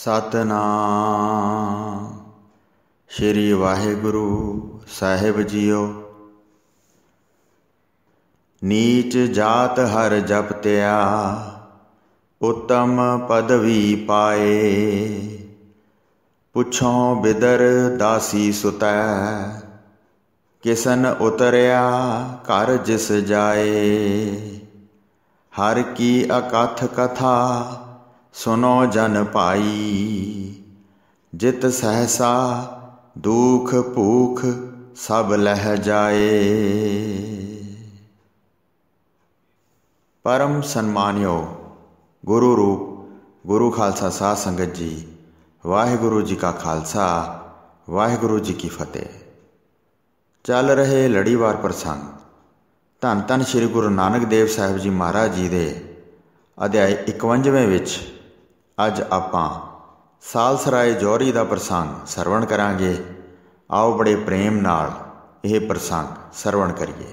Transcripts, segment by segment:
सतना श्री वाहेगुरु साहेब जियो नीच जात हर जपत्या उत्तम पदवी पाए पुछो बिदर दासी सुतै किसन उतरिया कर जिस जाए हर की अकथ कथा ਸੁਨੋ ਜਨ ਪਾਈ ਜਿਤ ਸਹਸਾ ਦੁਖ ਭੂਖ ਸਭ ਲਹਿ ਜਾਏ ਪਰਮ ਸਨਮਾਨਿਓ ਗੁਰੂ ਰੂਪ ਗੁਰੂ ਖਾਲਸਾ ਸਾਧ ਸੰਗਤ ਜੀ ਵਾਹਿਗੁਰੂ ਜੀ ਕਾ ਖਾਲਸਾ ਵਾਹਿਗੁਰੂ ਜੀ ਕੀ ਫਤਿਹ ਚੱਲ ਰਹੇ ਲੜੀਵਾਰ ਪ੍ਰਸੰਗ ਧੰਨ ਧੰਨ ਸ੍ਰੀ ਗੁਰੂ ਨਾਨਕ ਦੇਵ ਸਾਹਿਬ ਜੀ ਮਹਾਰਾਜ ਜੀ ਦੇ ਅਧਿਆਇ 51ਵੇਂ ਵਿੱਚ ਅੱਜ ਆਪਾਂ ਸਾਲਸਰਾਏ ਜੋਰੀ ਦਾ ਪ੍ਰਸੰਗ ਸਰਵਣ ਕਰਾਂਗੇ ਆਓ ਬੜੇ ਪ੍ਰੇਮ ਨਾਲ ਇਹ ਪ੍ਰਸੰਗ ਸਰਵਣ ਕਰੀਏ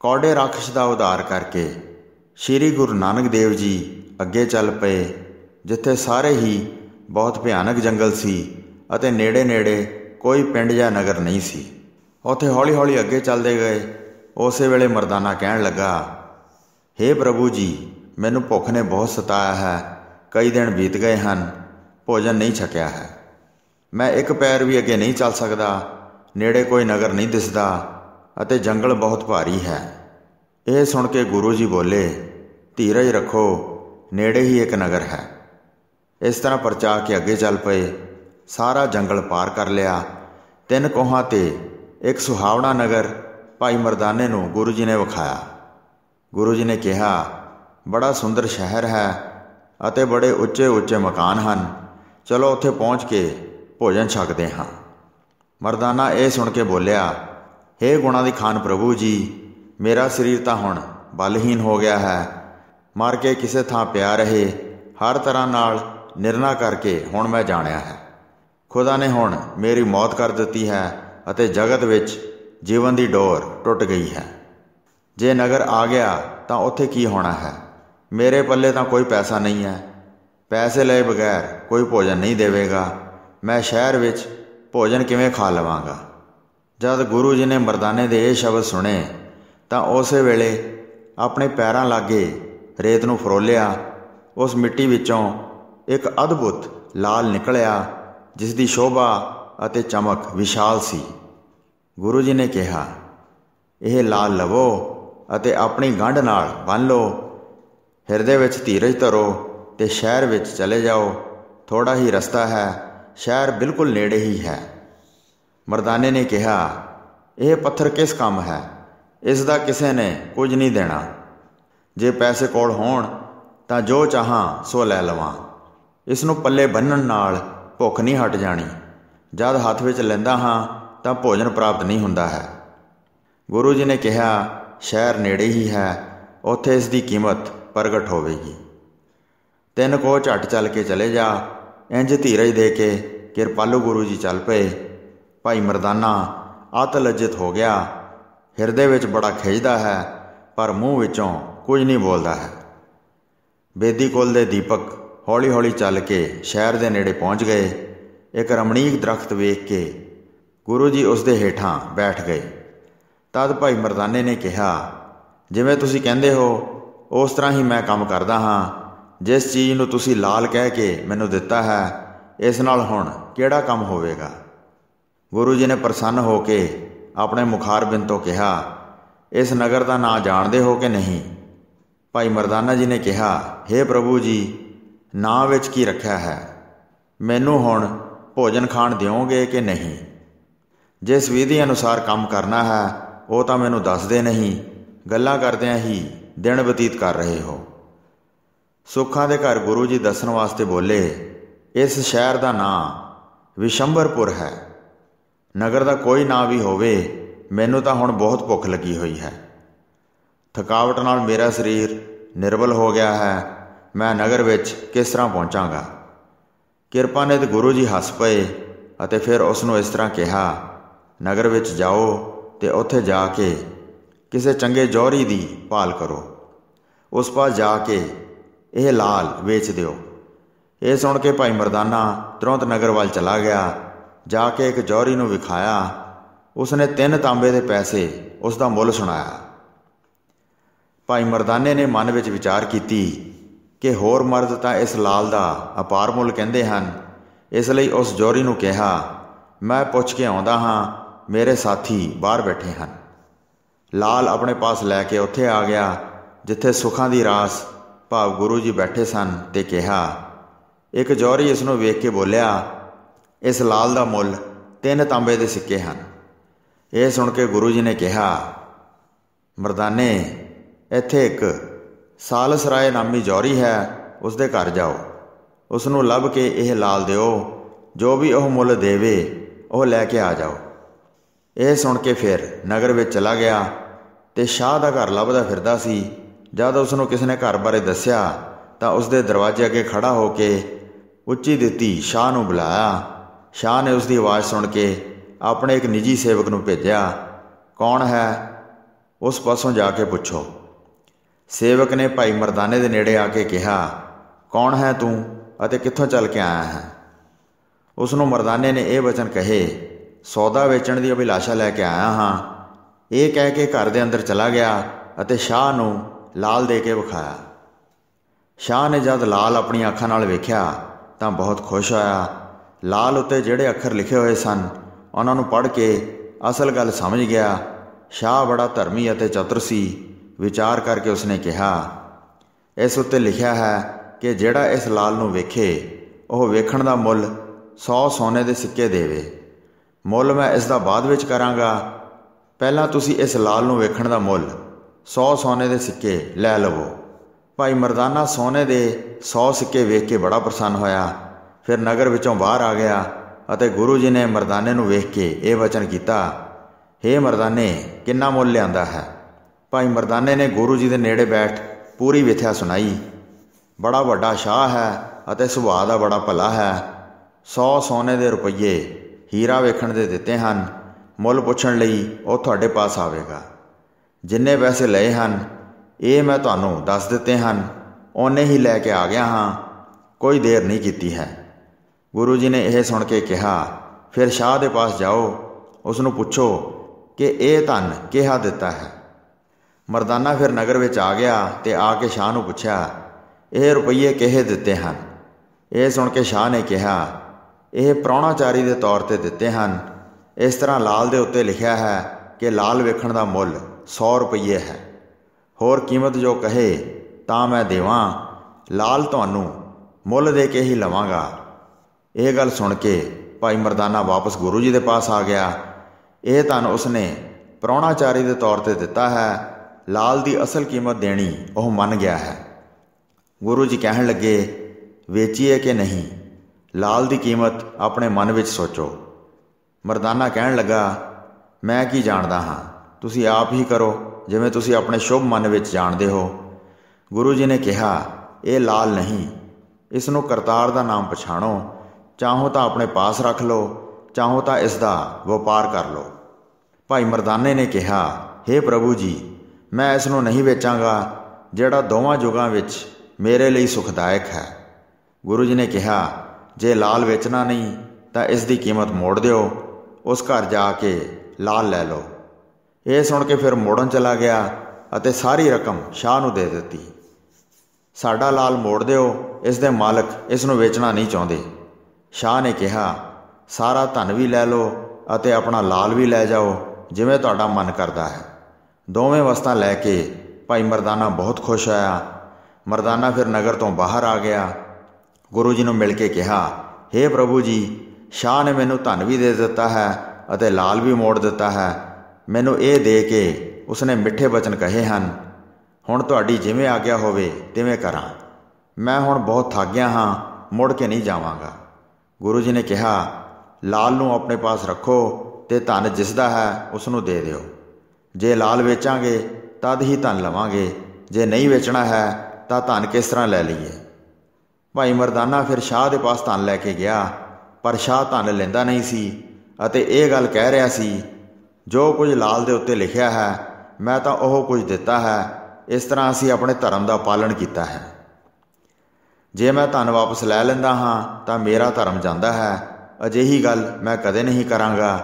ਕੌੜੇ ਰਾਖਸ਼ ਦਾ ਉਧਾਰ ਕਰਕੇ ਸ੍ਰੀ ਗੁਰੂ ਨਾਨਕ ਦੇਵ ਜੀ ਅੱਗੇ ਚੱਲ ਪਏ ਜਿੱਥੇ ਸਾਰੇ ਹੀ ਬਹੁਤ ਭਿਆਨਕ ਜੰਗਲ ਸੀ ਅਤੇ ਨੇੜੇ-ਨੇੜੇ ਕੋਈ ਪਿੰਡ ਜਾਂ ਨਗਰ ਨਹੀਂ ਸੀ ਉੱਥੇ ਹੌਲੀ-ਹੌਲੀ ਅੱਗੇ ਚੱਲਦੇ ਗਏ ਉਸੇ ਵੇਲੇ ਮਰਦਾਨਾ ਕਹਿਣ ਲੱਗਾ हे ਪ੍ਰਭੂ ਜੀ ਮੈਨੂੰ ਭੁੱਖ ਨੇ ਬਹੁਤ ਸਤਾਇਆ ਹੈ ਕਈ ਦਿਨ ਬੀਤ ਗਏ ਹਨ ਭੋਜਨ ਨਹੀਂ ਛਕਿਆ ਹੈ ਮੈਂ ਇੱਕ ਪੈਰ ਵੀ ਅੱਗੇ ਨਹੀਂ ਚੱਲ ਸਕਦਾ ਨੇੜੇ ਕੋਈ ਨਗਰ ਨਹੀਂ ਦਿਸਦਾ ਅਤੇ ਜੰਗਲ ਬਹੁਤ ਭਾਰੀ ਹੈ ਇਹ ਸੁਣ ਕੇ ਗੁਰੂ ਜੀ ਬੋਲੇ ਧੀਰਜ ਰੱਖੋ ਨੇੜੇ ਹੀ ਇੱਕ ਨਗਰ ਹੈ ਇਸ ਤਰ੍ਹਾਂ ਪਰਚਾ ਕੇ ਅੱਗੇ ਚੱਲ ਪਏ ਸਾਰਾ ਜੰਗਲ ਪਾਰ ਕਰ ਲਿਆ ਤਿੰਨ ਕੋਹਾਂ ਤੇ ਇੱਕ ਸੁਹਾਵਣਾ ਨਗਰ ਭਾਈ ਮਰਦਾਨੇ ਨੂੰ ਗੁਰੂ ਜੀ ਨੇ ਵਿਖਾਇਆ ਗੁਰੂ ਜੀ ਨੇ ਕਿਹਾ ਬੜਾ ਸੁੰਦਰ ਸ਼ਹਿਰ ਹੈ ਅਤੇ ਬੜੇ ਉੱਚੇ-ਉੱਚੇ ਮਕਾਨ ਹਨ ਚਲੋ ਉੱਥੇ ਪਹੁੰਚ ਕੇ ਭੋਜਨ ਛਕਦੇ ਹਾਂ ਮਰਦਾਨਾ ਇਹ ਸੁਣ ਕੇ ਬੋਲਿਆ हे ਗੁਣਾ ਦੀ ਖਾਨ ਪ੍ਰਭੂ ਜੀ ਮੇਰਾ ਸਰੀਰ ਤਾਂ ਹੁਣ ਬਲਹੀਨ ਹੋ ਗਿਆ ਹੈ ਮਰ ਕੇ ਕਿਸੇ ਥਾਂ ਪਿਆ ਰਹੇ ਹਰ ਤਰ੍ਹਾਂ ਨਾਲ ਨਿਰਣਾ ਕਰਕੇ ਹੁਣ ਮੈਂ ਜਾਣਿਆ ਹੈ ਖੁਦਾ ਨੇ ਹੁਣ ਮੇਰੀ ਮੌਤ ਕਰ ਦਿੱਤੀ ਹੈ ਅਤੇ ਜਗਤ ਵਿੱਚ ਜੀਵਨ ਦੀ ਡੋਰ ਟੁੱਟ ਗਈ ਹੈ ਜੇ ਨਗਰ ਆ ਗਿਆ ਤਾਂ ਉੱਥੇ ਕੀ ਹੋਣਾ ਹੈ ਮੇਰੇ ਪੱਲੇ ਤਾਂ ਕੋਈ ਪੈਸਾ ਨਹੀਂ ਹੈ ਪੈਸੇ ਲਏ ਬਗੈਰ ਕੋਈ ਭੋਜਨ ਨਹੀਂ ਦੇਵੇਗਾ ਮੈਂ ਸ਼ਹਿਰ ਵਿੱਚ ਭੋਜਨ ਕਿਵੇਂ ਖਾ ਲਵਾਂਗਾ ਜਦ ਗੁਰੂ ਜੀ ਨੇ ਮਰਦਾਨੇ ਦੇ ਇਹ ਸ਼ਬਦ ਸੁਣੇ ਤਾਂ ਉਸੇ ਵੇਲੇ ਆਪਣੇ ਪੈਰਾਂ ਲਾਗੇ ਰੇਤ ਨੂੰ ਫਰੋਲਿਆ ਉਸ ਮਿੱਟੀ ਵਿੱਚੋਂ ਇੱਕ ਅਦਭੁਤ ਲਾਲ ਨਿਕਲਿਆ ਜਿਸ ਦੀ ਸ਼ੋਭਾ ਅਤੇ ਚਮਕ ਵਿਸ਼ਾਲ ਸੀ ਗੁਰੂ ਜੀ ਨੇ ਕਿਹਾ ਇਹ ਲਾਲ ਲਵੋ ਅਤੇ ਆਪਣੀ ਗੰਢ ਨਾਲ ਬੰਨ ਲਓ ਹਿਰਦੇ ਵਿੱਚ ਧੀਰਜ ਧਰੋ ਤੇ ਸ਼ਹਿਰ ਵਿੱਚ ਚਲੇ ਜਾਓ ਥੋੜਾ ਹੀ ਰਸਤਾ ਹੈ ਸ਼ਹਿਰ ਬਿਲਕੁਲ ਨੇੜੇ ਹੀ ਹੈ ਮਰਦਾਨੇ ਨੇ ਕਿਹਾ ਇਹ ਪੱਥਰ ਕਿਸ ਕੰਮ ਹੈ ਇਸ ਦਾ ਕਿਸੇ ਨੇ ਕੁਝ ਨਹੀਂ ਦੇਣਾ ਜੇ ਪੈਸੇ ਕੋਲ ਹੋਣ ਤਾਂ ਜੋ ਚਾਹਾਂ ਸੋ ਲੈ ਲਵਾਂ ਇਸ ਨੂੰ ਪੱਲੇ ਬੰਨਣ ਨਾਲ ਭੁੱਖ ਨਹੀਂ ਹਟ ਜਾਣੀ ਜਦ ਹੱਥ ਵਿੱਚ ਲੈਂਦਾ ਹਾਂ ਤਾਂ ਭੋਜਨ ਪ੍ਰਾਪਤ ਨਹੀਂ ਹੁੰਦਾ ਹੈ ਗੁਰੂ ਜੀ ਨੇ ਕਿਹਾ ਸ਼ਹਿਰ ਨੇੜੇ ਹੀ ਹੈ ਉੱਥੇ ਇਸ ਦੀ ਕੀਮਤ ਪ੍ਰਗਟ ਹੋਵੇਗੀ ਤਿੰਨ ਕੋ ਝਟ ਚੱਲ ਕੇ ਚਲੇ ਜਾ ਇੰਜ ਧੀਰਜ ਦੇ ਕੇ ਕਿਰਪਾਲੂ ਗੁਰੂ ਜੀ ਚੱਲ ਪਏ ਭਾਈ ਮਰਦਾਨਾ ਅਤ ਲਜਿਤ ਹੋ ਗਿਆ ਹਿਰਦੇ ਵਿੱਚ ਬੜਾ ਖਿਜਦਾ ਹੈ ਪਰ ਮੂੰਹ ਵਿੱਚੋਂ ਕੁਝ ਨਹੀਂ ਬੋਲਦਾ ਹੈ ਬੇਦੀ ਕੋਲ ਦੇ ਦੀਪਕ ਹੌਲੀ-ਹੌਲੀ ਚੱਲ ਕੇ ਸ਼ਹਿਰ ਦੇ ਨੇੜੇ ਪਹੁੰਚ ਗਏ ਇੱਕ ਰਮਣੀਕ ਦਰਖਤ ਵੇਖ ਕੇ ਗੁਰੂ ਜੀ ਉਸ ਦੇ ਹੇਠਾਂ ਬੈਠ ਗਏ ਤਦ ਭਾਈ ਮਰਦਾਨੇ ਨੇ ਕਿਹਾ ਜਿਵੇਂ ਤੁਸੀਂ ਕਹਿੰਦੇ ਹੋ ਉਸ ਤਰ੍ਹਾਂ ਹੀ ਮੈਂ ਕੰਮ ਕਰਦਾ ਹਾਂ ਜਿਸ ਚੀਜ਼ ਨੂੰ ਤੁਸੀਂ ਲਾਲ ਕਹਿ ਕੇ ਮੈਨੂੰ ਦਿੱਤਾ ਹੈ ਇਸ ਨਾਲ ਹੁਣ ਕਿਹੜਾ ਕੰਮ ਹੋਵੇਗਾ ਗੁਰੂ ਜੀ ਨੇ ਪ੍ਰਸੰਨ ਹੋ ਕੇ ਆਪਣੇ ਮੁਖਾਰਬਿੰਦ ਤੋਂ ਕਿਹਾ ਇਸ ਨਗਰ ਦਾ ਨਾਂ ਜਾਣਦੇ ਹੋ ਕਿ ਨਹੀਂ ਭਾਈ ਮਰਦਾਨਾ ਜੀ ਨੇ ਕਿਹਾ हे ਪ੍ਰਭੂ ਜੀ ਨਾਂ ਵਿੱਚ ਕੀ ਰੱਖਿਆ ਹੈ ਮੈਨੂੰ ਹੁਣ ਭੋਜਨ ਖਾਣ ਦਿਓਗੇ ਕਿ ਨਹੀਂ ਜਿਸ ਵਿਧੀ ਅਨੁਸਾਰ ਕੰਮ ਕਰਨਾ ਹੈ ਉਹ ਤਾਂ ਮੈਨੂੰ ਦੱਸਦੇ ਨਹੀਂ ਗੱਲਾਂ ਕਰਦਿਆਂ ਹੀ ਦਿਨ ਬਤੀਤ ਕਰ ਰਹੇ ਹੋ ਸੁੱਖਾਂ ਦੇ ਘਰ ਗੁਰੂ ਜੀ ਦੱਸਣ ਵਾਸਤੇ ਬੋਲੇ ਇਸ ਸ਼ਹਿਰ ਦਾ ਨਾਂ ਵਿਸ਼ੰਬਰਪੁਰ ਹੈ ਨਗਰ ਦਾ ਕੋਈ ਨਾਂ ਵੀ ਹੋਵੇ ਮੈਨੂੰ ਤਾਂ ਹੁਣ ਬਹੁਤ ਭੁੱਖ ਲੱਗੀ ਹੋਈ ਹੈ ਥਕਾਵਟ ਨਾਲ ਮੇਰਾ ਸਰੀਰ ਨਿਰਵਲ ਹੋ ਗਿਆ ਹੈ ਮੈਂ ਨਗਰ ਵਿੱਚ ਕਿਸ ਤਰ੍ਹਾਂ ਪਹੁੰਚਾਂਗਾ ਕਿਰਪਾ ਨੇ ਤੇ ਗੁਰੂ ਜੀ ਹੱਸ ਪਏ ਅਤੇ ਫਿਰ ਉਸ ਨੂੰ ਇਸ ਤਰ੍ਹਾਂ ਕਿਹਾ ਨਗਰ ਵਿੱਚ ਜਾਓ ਤੇ ਉੱਥੇ ਜਾ ਕੇ ਕਿਸੇ ਚੰਗੇ ਜੋਹਰੀ ਦੀ ਭਾਲ ਕਰੋ ਉਸ ਪਾਸ ਜਾ ਕੇ ਇਹ ਲਾਲ ਵੇਚ ਦਿਓ ਇਹ ਸੁਣ ਕੇ ਭਾਈ ਮਰਦਾਨਾ ਤੁਰੰਤ ਨਗਰ ਵੱਲ ਚਲਾ ਗਿਆ ਜਾ ਕੇ ਇੱਕ ਜੋਹਰੀ ਨੂੰ ਵਿਖਾਇਆ ਉਸਨੇ ਤਿੰਨ ਤਾਂਬੇ ਦੇ ਪੈਸੇ ਉਸ ਦਾ ਮੁੱਲ ਸੁਣਾਇਆ ਭਾਈ ਮਰਦਾਨੇ ਨੇ ਮਨ ਵਿੱਚ ਵਿਚਾਰ ਕੀਤੀ ਕਿ ਹੋਰ ਮਰਦ ਤਾਂ ਇਸ ਲਾਲ ਦਾ ਅਪਾਰ ਮੁੱਲ ਕਹਿੰਦੇ ਹਨ ਇਸ ਲਈ ਉਸ ਜੋਹਰੀ ਨੂੰ ਕਿਹਾ ਮੈਂ ਪੁੱਛ ਕੇ ਆਉਂਦਾ ਹਾਂ ਮੇਰੇ ਸਾਥੀ ਬਾਹਰ ਬੈਠੇ ਹਨ ਲਾਲ ਆਪਣੇ ਪਾਸ ਲੈ ਕੇ ਉੱਥੇ ਆ ਗਿਆ ਜਿੱਥੇ ਸੁਖਾਂ ਦੀ ਰਾਸ ਭਾਵ ਗੁਰੂ ਜੀ ਬੈਠੇ ਸਨ ਤੇ ਕਿਹਾ ਇੱਕ ਜੋਰੀ ਇਸ ਨੂੰ ਵੇਖ ਕੇ ਬੋਲਿਆ ਇਸ ਲਾਲ ਦਾ ਮੁੱਲ ਤਿੰਨ ਤਾਂਬੇ ਦੇ ਸਿੱਕੇ ਹਨ ਇਹ ਸੁਣ ਕੇ ਗੁਰੂ ਜੀ ਨੇ ਕਿਹਾ ਮਰਦਾਨੇ ਇੱਥੇ ਇੱਕ ਸਾਲਸ ਰਾਏ ਨਾਮੀ ਜੋਰੀ ਹੈ ਉਸ ਦੇ ਘਰ ਜਾਓ ਉਸ ਨੂੰ ਲੱਭ ਕੇ ਇਹ ਲਾਲ ਦਿਓ ਜੋ ਵੀ ਉਹ ਮੁੱਲ ਦੇਵੇ ਉਹ ਲੈ ਕੇ ਆ ਜਾਓ ਇਹ ਸੁਣ ਕੇ ਫਿਰ ਨਗਰ ਵਿੱਚ ਚਲਾ ਗਿਆ ਤੇ ਸ਼ਾਹ ਦਾ ਘਰ ਲੱਭਦਾ ਫਿਰਦਾ ਸੀ ਜਦ ਉਸ ਨੂੰ ਕਿਸੇ ਨੇ ਘਰ ਬਾਰੇ ਦੱਸਿਆ ਤਾਂ ਉਸ ਦੇ ਦਰਵਾਜ਼ੇ ਅੱਗੇ ਖੜਾ ਹੋ ਕੇ ਉੱਚੀ ਦਿੱਤੀ ਸ਼ਾਹ ਨੂੰ ਬੁਲਾਇਆ ਸ਼ਾਹ ਨੇ ਉਸ ਦੀ ਆਵਾਜ਼ ਸੁਣ ਕੇ ਆਪਣੇ ਇੱਕ ਨਿੱਜੀ ਸੇਵਕ ਨੂੰ ਭੇਜਿਆ ਕੌਣ ਹੈ ਉਸ ਪਾਸੋਂ ਜਾ ਕੇ ਪੁੱਛੋ ਸੇਵਕ ਨੇ ਭਾਈ ਮਰਦਾਨੇ ਦੇ ਨੇੜੇ ਆ ਕੇ ਕਿਹਾ ਕੌਣ ਹੈ ਤੂੰ ਅਤੇ ਕਿੱਥੋਂ ਚੱਲ ਕੇ ਆਇਆ ਹੈ ਉਸ ਨੂੰ ਮਰਦਾਨੇ ਨੇ ਇਹ ਵਚਨ ਕਹੇ ਸੌਦਾ ਵੇਚਣ ਦੀ ਅਭਿਲਾਸ਼ਾ ਲੈ ਕੇ ਆਇਆ ਹਾਂ ਇਹ ਕਹਿ ਕੇ ਘਰ ਦੇ ਅੰਦਰ ਚਲਾ ਗਿਆ ਅਤੇ ਸ਼ਾਹ ਨੂੰ ਲਾਲ ਦੇ ਕੇ ਵਿਖਾਇਆ ਸ਼ਾਹ ਨੇ ਜਦ ਲਾਲ ਆਪਣੀ ਅੱਖਾਂ ਨਾਲ ਵੇਖਿਆ ਤਾਂ ਬਹੁਤ ਖੁਸ਼ ਹੋਇਆ ਲਾਲ ਉੱਤੇ ਜਿਹੜੇ ਅੱਖਰ ਲਿਖੇ ਹੋਏ ਸਨ ਉਹਨਾਂ ਨੂੰ ਪੜ੍ਹ ਕੇ ਅਸਲ ਗੱਲ ਸਮਝ ਗਿਆ ਸ਼ਾਹ ਬੜਾ ਧਰਮੀ ਅਤੇ ਚਤੁਰ ਸੀ ਵਿਚਾਰ ਕਰਕੇ ਉਸਨੇ ਕਿਹਾ ਇਸ ਉੱਤੇ ਲਿਖਿਆ ਹੈ ਕਿ ਜਿਹੜਾ ਇਸ ਲਾਲ ਨੂੰ ਵੇਖੇ ਉਹ ਵੇਖਣ ਦਾ ਮੁੱਲ 100 ਸੋਨੇ ਦੇ ਸਿੱਕੇ ਦੇਵੇ ਮੁੱਲ ਮੈਂ ਇਸ ਦਾ ਬਾਅਦ ਵਿੱਚ ਕਰਾਂਗਾ ਪਹਿਲਾਂ ਤੁਸੀਂ ਇਸ ਲਾਲ ਨੂੰ ਵੇਖਣ ਦਾ ਮੁੱਲ 100 ਸੋਨੇ ਦੇ ਸਿੱਕੇ ਲੈ ਲਵੋ ਭਾਈ ਮਰਦਾਨਾ ਸੋਨੇ ਦੇ 100 ਸਿੱਕੇ ਵੇਖ ਕੇ ਬੜਾ ਪ੍ਰਸੰਨ ਹੋਇਆ ਫਿਰ ਨਗਰ ਵਿੱਚੋਂ ਬਾਹਰ ਆ ਗਿਆ ਅਤੇ ਗੁਰੂ ਜੀ ਨੇ ਮਰਦਾਨੇ ਨੂੰ ਵੇਖ ਕੇ ਇਹ ਵਚਨ ਕੀਤਾ हे ਮਰਦਾਨੇ ਕਿੰਨਾ ਮੁੱਲ ਲਿਆਂਦਾ ਹੈ ਭਾਈ ਮਰਦਾਨੇ ਨੇ ਗੁਰੂ ਜੀ ਦੇ ਨੇੜੇ ਬੈਠ ਪੂਰੀ ਵਿਥਿਆ ਸੁਣਾਈ ਬੜਾ ਵੱਡਾ ਸ਼ਾਹ ਹੈ ਅਤੇ ਸੁਭਾਅ ਦਾ ਬੜਾ ਭਲਾ ਹੈ 100 ਸੋਨੇ ਦੇ ਰੁਪਏ ਹੀਰਾ ਵੇਖਣ ਦੇ ਦਿੱਤੇ ਹਨ ਮੁੱਲ ਪੁੱਛਣ ਲਈ ਉਹ ਤੁਹਾਡੇ ਪਾਸ ਆਵੇਗਾ ਜਿੰਨੇ ਪੈਸੇ ਲਏ ਹਨ ਇਹ ਮੈਂ ਤੁਹਾਨੂੰ ਦੱਸ ਦਿੱਤੇ ਹਨ ਉਹਨੇ ਹੀ ਲੈ ਕੇ ਆ ਗਿਆ ਹਾਂ ਕੋਈ ਦੇਰ ਨਹੀਂ ਕੀਤੀ ਹੈ ਗੁਰੂ ਜੀ ਨੇ ਇਹ ਸੁਣ ਕੇ ਕਿਹਾ ਫਿਰ ਸ਼ਾਹ ਦੇ ਪਾਸ ਜਾਓ ਉਸ ਨੂੰ ਪੁੱਛੋ ਕਿ ਇਹ ਧਨ ਕਿਹਾ ਦਿੱਤਾ ਹੈ ਮਰਦਾਨਾ ਫਿਰ ਨਗਰ ਵਿੱਚ ਆ ਗਿਆ ਤੇ ਆ ਕੇ ਸ਼ਾਹ ਨੂੰ ਪੁੱਛਿਆ ਇਹ ਰੁਪਈਏ ਕਿਹੇ ਦਿੱਤੇ ਹਨ ਇਹ ਸੁਣ ਕੇ ਸ਼ਾਹ ਨੇ ਕਿਹਾ ਇਹ ਪ੍ਰਾਣਾਚਾਰੀ ਦੇ ਤੌਰ ਤੇ ਦਿੱਤੇ ਹਨ ਇਸ ਤਰ੍ਹਾਂ ਲਾਲ ਦੇ ਉੱਤੇ ਲਿਖਿਆ ਹੈ ਕਿ ਲਾਲ ਵੇਖਣ ਦਾ ਮੁੱਲ 100 ਰੁਪਏ ਹੈ ਹੋਰ ਕੀਮਤ ਜੋ ਕਹੇ ਤਾਂ ਮੈਂ ਦੇਵਾਂ ਲਾਲ ਤੁਹਾਨੂੰ ਮੁੱਲ ਦੇ ਕੇ ਹੀ ਲਵਾਂਗਾ ਇਹ ਗੱਲ ਸੁਣ ਕੇ ਭਾਈ ਮਰਦਾਨਾ ਵਾਪਸ ਗੁਰੂ ਜੀ ਦੇ ਪਾਸ ਆ ਗਿਆ ਇਹ ਧਨ ਉਸਨੇ ਪ੍ਰਾਣਾਚਾਰੀ ਦੇ ਤੌਰ ਤੇ ਦਿੱਤਾ ਹੈ ਲਾਲ ਦੀ ਅਸਲ ਕੀਮਤ ਦੇਣੀ ਉਹ ਮੰਨ ਗਿਆ ਹੈ ਗੁਰੂ ਜੀ ਕਹਿਣ ਲੱਗੇ ਵੇਚੀਏ ਕਿ ਨਹੀਂ ਲਾਲ ਦੀ ਕੀਮਤ ਆਪਣੇ ਮਨ ਵਿੱਚ ਸੋਚੋ ਮਰਦਾਨਾ ਕਹਿਣ ਲੱਗਾ ਮੈਂ ਕੀ ਜਾਣਦਾ ਹਾਂ ਤੁਸੀਂ ਆਪ ਹੀ ਕਰੋ ਜਿਵੇਂ ਤੁਸੀਂ ਆਪਣੇ ਸ਼ੁਭ ਮਨ ਵਿੱਚ ਜਾਣਦੇ ਹੋ ਗੁਰੂ ਜੀ ਨੇ ਕਿਹਾ ਇਹ ਲਾਲ ਨਹੀਂ ਇਸ ਨੂੰ ਕਰਤਾਰ ਦਾ ਨਾਮ ਪਛਾਣੋ ਚਾਹੋ ਤਾਂ ਆਪਣੇ ਪਾਸ ਰੱਖ ਲਓ ਚਾਹੋ ਤਾਂ ਇਸ ਦਾ ਵਪਾਰ ਕਰ ਲਓ ਭਾਈ ਮਰਦਾਨੇ ਨੇ ਕਿਹਾ हे ਪ੍ਰਭੂ ਜੀ ਮੈਂ ਇਸ ਨੂੰ ਨਹੀਂ ਵੇਚਾਂਗਾ ਜਿਹੜਾ ਦੋਵਾਂ ਯੁਗਾਂ ਵਿੱਚ ਮੇਰੇ ਲਈ ਸੁਖਦਾਇਕ ਹੈ ਗੁਰੂ ਜੀ ਨੇ ਕਿਹਾ ਜੇ ਲਾਲ ਵੇਚਣਾ ਨਹੀਂ ਤਾਂ ਇਸ ਦੀ ਕੀਮਤ ਮੋੜ ਦਿਓ ਉਸ ਘਰ ਜਾ ਕੇ ਲਾਲ ਲੈ ਲਓ ਇਹ ਸੁਣ ਕੇ ਫਿਰ ਮੋੜਨ ਚਲਾ ਗਿਆ ਅਤੇ ਸਾਰੀ ਰਕਮ ਸ਼ਾਹ ਨੂੰ ਦੇ ਦਿੱਤੀ ਸਾਡਾ ਲਾਲ ਮੋੜ ਦਿਓ ਇਸ ਦੇ ਮਾਲਕ ਇਸ ਨੂੰ ਵੇਚਣਾ ਨਹੀਂ ਚਾਹੁੰਦੇ ਸ਼ਾਹ ਨੇ ਕਿਹਾ ਸਾਰਾ ਧਨ ਵੀ ਲੈ ਲਓ ਅਤੇ ਆਪਣਾ ਲਾਲ ਵੀ ਲੈ ਜਾਓ ਜਿਵੇਂ ਤੁਹਾਡਾ ਮਨ ਕਰਦਾ ਹੈ ਦੋਵੇਂ ਵਸਤਾਂ ਲੈ ਕੇ ਭਾਈ ਮਰਦਾਨਾ ਬਹੁਤ ਖੁਸ਼ ਆਇਆ ਮਰਦਾਨਾ ਫਿਰ ਨਗਰ ਤੋਂ ਬਾਹਰ ਆ ਗਿਆ ਗੁਰੂ ਜੀ ਨੂੰ ਮਿਲ ਕੇ ਕਿਹਾ हे ਪ੍ਰਭੂ ਜੀ ਸ਼ਾਹ ਨੇ ਮੈਨੂੰ ਧਨ ਵੀ ਦੇ ਦਿੱਤਾ ਹੈ ਅਤੇ ਲਾਲ ਵੀ ਮੋੜ ਦਿੱਤਾ ਹੈ ਮੈਨੂੰ ਇਹ ਦੇ ਕੇ ਉਸਨੇ ਮਿੱਠੇ ਬਚਨ ਕਹੇ ਹਨ ਹੁਣ ਤੁਹਾਡੀ ਜਿਵੇਂ ਆਗਿਆ ਹੋਵੇ ਤਿਵੇਂ ਕਰਾਂ ਮੈਂ ਹੁਣ ਬਹੁਤ ਥੱਕ ਗਿਆ ਹਾਂ ਮੁੜ ਕੇ ਨਹੀਂ ਜਾਵਾਂਗਾ ਗੁਰੂ ਜੀ ਨੇ ਕਿਹਾ ਲਾਲ ਨੂੰ ਆਪਣੇ ਪਾਸ ਰੱਖੋ ਤੇ ਧਨ ਜਿਸ ਦਾ ਹੈ ਉਸ ਨੂੰ ਦੇ ਦਿਓ ਜੇ ਲਾਲ ਵੇਚਾਂਗੇ ਤਦ ਹੀ ਧਨ ਲਵਾਂਗੇ ਜੇ ਨਹੀਂ ਵੇਚਣਾ ਹੈ ਤਾਂ ਧਨ ਕਿਸ ਤਰ੍ਹਾਂ ਲੈ ਲਈਏ ਭਾਈ ਮਰਦਾਨਾ ਫਿਰ ਸ਼ਾਹ ਦੇ ਪਾਸ ਧਨ ਲੈ ਕੇ ਗਿਆ ਪਰ ਸ਼ਾਹ ਧਨ ਲੈਂਦਾ ਨਹੀਂ ਸੀ ਅਤੇ ਇਹ ਗੱਲ ਕਹਿ ਰਿਹਾ ਸੀ ਜੋ ਕੁਝ ਲਾਲ ਦੇ ਉੱਤੇ ਲਿਖਿਆ ਹੈ ਮੈਂ ਤਾਂ ਉਹ ਕੁਝ ਦਿੱਤਾ ਹੈ ਇਸ ਤਰ੍ਹਾਂ ਅਸੀਂ ਆਪਣੇ ਧਰਮ ਦਾ ਪਾਲਣ ਕੀਤਾ ਹੈ ਜੇ ਮੈਂ ਧਨ ਵਾਪਸ ਲੈ ਲੈਂਦਾ ਹਾਂ ਤਾਂ ਮੇਰਾ ਧਰਮ ਜਾਂਦਾ ਹੈ ਅਜਿਹੀ ਗੱਲ ਮੈਂ ਕਦੇ ਨਹੀਂ ਕਰਾਂਗਾ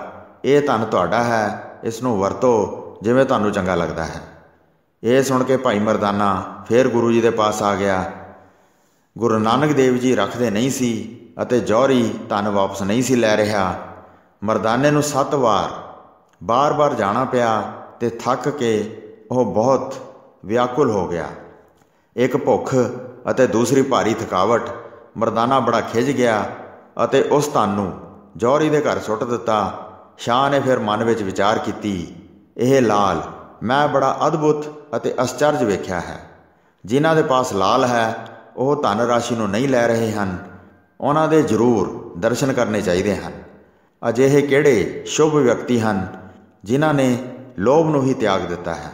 ਇਹ ਧਨ ਤੁਹਾਡਾ ਹੈ ਇਸ ਨੂੰ ਵਰਤੋ ਜਿਵੇਂ ਤੁਹਾਨੂੰ ਚੰਗਾ ਲੱਗਦਾ ਹੈ ਇਹ ਸੁਣ ਕੇ ਭਾਈ ਮਰਦਾਨਾ ਫੇਰ ਗੁਰੂ ਜੀ ਦੇ ਪਾਸ ਆ ਗਿਆ ਗੁਰੂ ਨਾਨਕ ਦੇਵ ਜੀ ਰੱਖਦੇ ਨਹੀਂ ਸੀ ਅਤੇ ਜੌਹਰੀ ਧਨ ਵਾਪਸ ਨਹੀਂ ਸੀ ਲੈ ਰਿਹਾ ਮਰਦਾਨੇ ਨੂੰ 7 ਵਾਰ ਬਾਰ-ਬਾਰ ਜਾਣਾ ਪਿਆ ਤੇ ਥੱਕ ਕੇ ਉਹ ਬਹੁਤ ਵਿਆਕੁਲ ਹੋ ਗਿਆ ਇੱਕ ਭੁੱਖ ਅਤੇ ਦੂਸਰੀ ਭਾਰੀ ਥਕਾਵਟ ਮਰਦਾਨਾ ਬੜਾ ਖਿਜ ਗਿਆ ਅਤੇ ਉਸ ਧਨ ਨੂੰ ਜੌਹਰੀ ਦੇ ਘਰ ਸੁੱਟ ਦਿੱਤਾ ਸ਼ਾਹ ਨੇ ਫਿਰ ਮਨ ਵਿੱਚ ਵਿਚਾਰ ਕੀਤੀ ਇਹ ਲਾਲ ਮੈਂ ਬੜਾ ਅਦਭੁਤ ਅਤੇ ਅਸਚਰਜ ਵੇਖਿਆ ਹੈ ਜਿਨ੍ਹਾਂ ਦੇ ਪਾਸ ਲਾਲ ਹੈ ਉਹ ਧਨ ਰਾਸ਼ੀ ਨੂੰ ਨਹੀਂ ਲੈ ਰਹੇ ਹਨ ਉਹਨਾਂ ਦੇ ਜ਼ਰੂਰ ਦਰਸ਼ਨ ਕਰਨੇ ਚਾਹੀਦੇ ਹਨ ਅਜਿਹੇ ਕਿਹੜੇ ਸ਼ੁਭ ਵਿਅਕਤੀ ਹਨ ਜਿਨ੍ਹਾਂ ਨੇ ਲੋਭ ਨੂੰ ਹੀ ਤਿਆਗ ਦਿੱਤਾ ਹੈ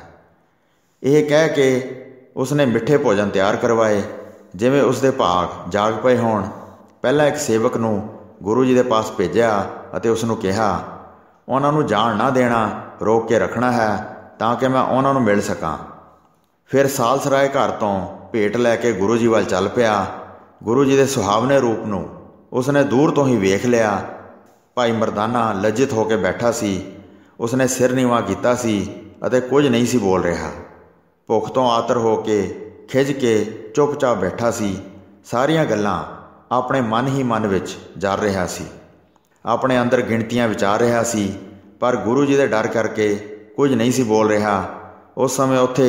ਇਹ ਕਹਿ ਕੇ ਉਸਨੇ ਮਿੱਠੇ ਭੋਜਨ ਤਿਆਰ ਕਰਵਾਏ ਜਿਵੇਂ ਉਸਦੇ ਭਾਗ ਜਾਗ ਪਏ ਹੋਣ ਪਹਿਲਾਂ ਇੱਕ ਸੇਵਕ ਨੂੰ ਗੁਰੂ ਜੀ ਦੇ ਪਾਸ ਭੇਜਿਆ ਅਤੇ ਉਸ ਨੂੰ ਕਿਹਾ ਉਹਨਾਂ ਨੂੰ ਜਾਣ ਨਾ ਦੇਣਾ ਰੋਕ ਕੇ ਰੱਖਣਾ ਹੈ ਤਾਂ ਕਿ ਮੈਂ ਉਹਨਾਂ ਨੂੰ ਮਿਲ ਸਕਾਂ ਫਿਰ ਸਾਲਸਰਾਏ ਘਰ ਤੋਂ ਭੇਟ ਲੈ ਕੇ ਗੁਰੂ ਜੀ ਵੱਲ ਚੱਲ ਪਿਆ ਗੁਰੂ ਜੀ ਦੇ ਸੁਹਾਵਨੇ ਰੂਪ ਨੂੰ ਉਸਨੇ ਦੂਰ ਤੋਂ ਹੀ ਵੇਖ ਲਿਆ ਭਾਈ ਮਰਦਾਨਾ ਲਜਿਤ ਹੋ ਕੇ ਬੈਠਾ ਸੀ ਉਸਨੇ ਸਿਰ ਨੀਵਾ ਕੀਤਾ ਸੀ ਅਤੇ ਕੁਝ ਨਹੀਂ ਸੀ ਬੋਲ ਰਿਹਾ ਭੁੱਖ ਤੋਂ ਆਤਰ ਹੋ ਕੇ ਖਿਜ ਕੇ ਚੁੱਪਚਾਪ ਬੈਠਾ ਸੀ ਸਾਰੀਆਂ ਗੱਲਾਂ ਆਪਣੇ ਮਨ ਹੀ ਮਨ ਵਿੱਚ ਜਰ ਰਿਹਾ ਸੀ ਆਪਣੇ ਅੰਦਰ ਗਿਣਤੀਆਂ ਵਿਚਾਰ ਰਿਹਾ ਸੀ ਪਰ ਗੁਰੂ ਜੀ ਦੇ ਡਰ ਕਰਕੇ ਕੁਝ ਨਹੀਂ ਸੀ ਬੋਲ ਰਿਹਾ ਉਸ ਸਮੇਂ ਉੱਥੇ